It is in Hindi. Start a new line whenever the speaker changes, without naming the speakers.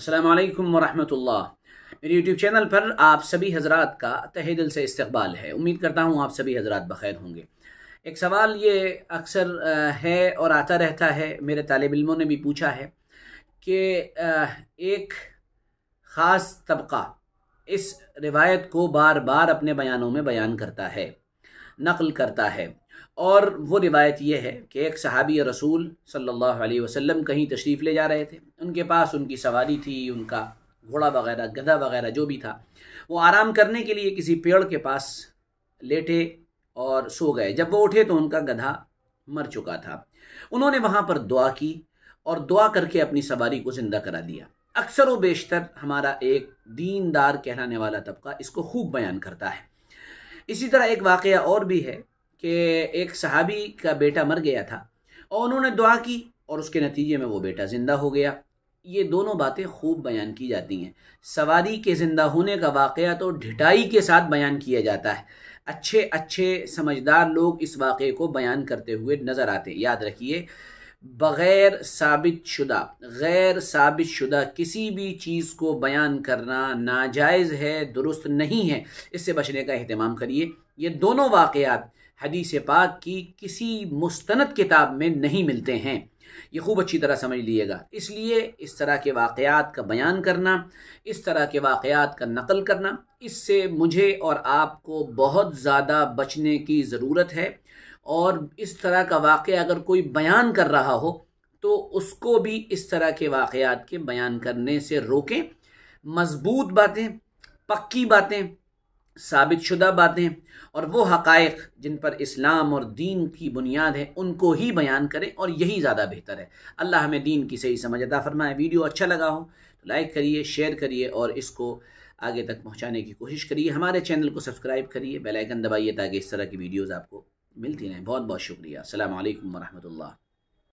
असलकम वरहमतुल्ला मेरे यूट्यूब चैनल पर आप सभी हजरात का तहे दिल से इस्तबाल है उम्मीद करता हूँ आप सभी हजरात बखैर होंगे एक सवाल ये अक्सर है और आता रहता है मेरे तालब इलमों ने भी पूछा है कि एक ख़ास तबका इस रिवायत को बार बार अपने बयानों में बयान करता है नकल करता है और वो रिवायत ये है कि एक सहाबी रसूल सल्लल्लाहु अलैहि वसल्लम कहीं तशरीफ़ ले जा रहे थे उनके पास उनकी सवारी थी उनका घोड़ा वगैरह गधा वगैरह जो भी था वो आराम करने के लिए किसी पेड़ के पास लेटे और सो गए जब वो उठे तो उनका गधा मर चुका था उन्होंने वहाँ पर दुआ की और दुआ करके अपनी सवारी को ज़िंदा करा दिया अक्सर व बेशतर हमारा एक दीनदार कहलाने वाला तबका इसको खूब बयान करता है इसी तरह एक वाक़ और भी है कि एक सहाबी का बेटा मर गया था और उन्होंने दुआ की और उसके नतीजे में वो बेटा ज़िंदा हो गया ये दोनों बातें खूब बयान की जाती हैं सवारी के ज़िंदा होने का वाक़ तो ढिटाई के साथ बयान किया जाता है अच्छे अच्छे समझदार लोग इस वाक़े को बयान करते हुए नज़र आते याद रखिए बग़ैर साबित शुदा गैर साबित शुदा किसी भी चीज़ को बयान करना नाजायज़ है दुरुस्त नहीं है इससे बचने का अहतमाम करिए ये दोनों वाक़ हदीस पाक की किसी मुस्तनद किताब में नहीं मिलते हैं ये खूब अच्छी तरह समझ लीजिएगा इसलिए इस तरह के वाकयात का बयान करना इस तरह के वाकयात का नकल करना इससे मुझे और आपको बहुत ज़्यादा बचने की ज़रूरत है और इस तरह का वाक़ अगर कोई बयान कर रहा हो तो उसको भी इस तरह के वाक़ात के बयान करने से रोकें मजबूत बातें पक्की बातें साबित शुदा बातें और वो हक़ जिन पर इस्लाम और दीन की बुनियाद है उनको ही बयान करें और यही ज़्यादा बेहतर है अल्लाह हमें दीन की सही समझ अदा फरमाए वीडियो अच्छा लगा हो तो लाइक करिए शेयर करिए और इसको आगे तक पहुँचाने की कोशिश करिए हमारे चैनल को सब्सक्राइब करिए बेलाइकन दबाइए ताकि इस तरह की वीडियोज़ आपको मिलती रहें बहुत बहुत शुक्रिया अल्लाम वरहमल